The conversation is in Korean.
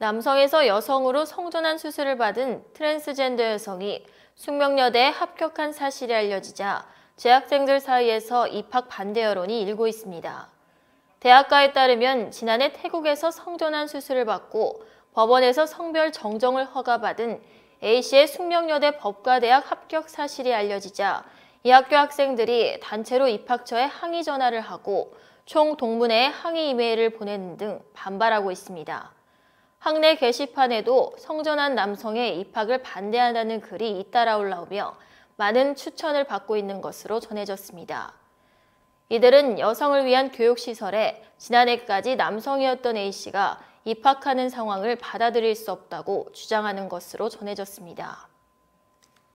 남성에서 여성으로 성전환 수술을 받은 트랜스젠더 여성이 숙명여대에 합격한 사실이 알려지자 재학생들 사이에서 입학 반대 여론이 일고 있습니다. 대학가에 따르면 지난해 태국에서 성전환 수술을 받고 법원에서 성별 정정을 허가받은 A씨의 숙명여대 법과대학 합격 사실이 알려지자 이 학교 학생들이 단체로 입학처에 항의 전화를 하고 총 동문회에 항의 이메일을 보내는 등 반발하고 있습니다. 학내 게시판에도 성전한 남성의 입학을 반대한다는 글이 잇따라 올라오며 많은 추천을 받고 있는 것으로 전해졌습니다. 이들은 여성을 위한 교육시설에 지난해까지 남성이었던 A씨가 입학하는 상황을 받아들일 수 없다고 주장하는 것으로 전해졌습니다.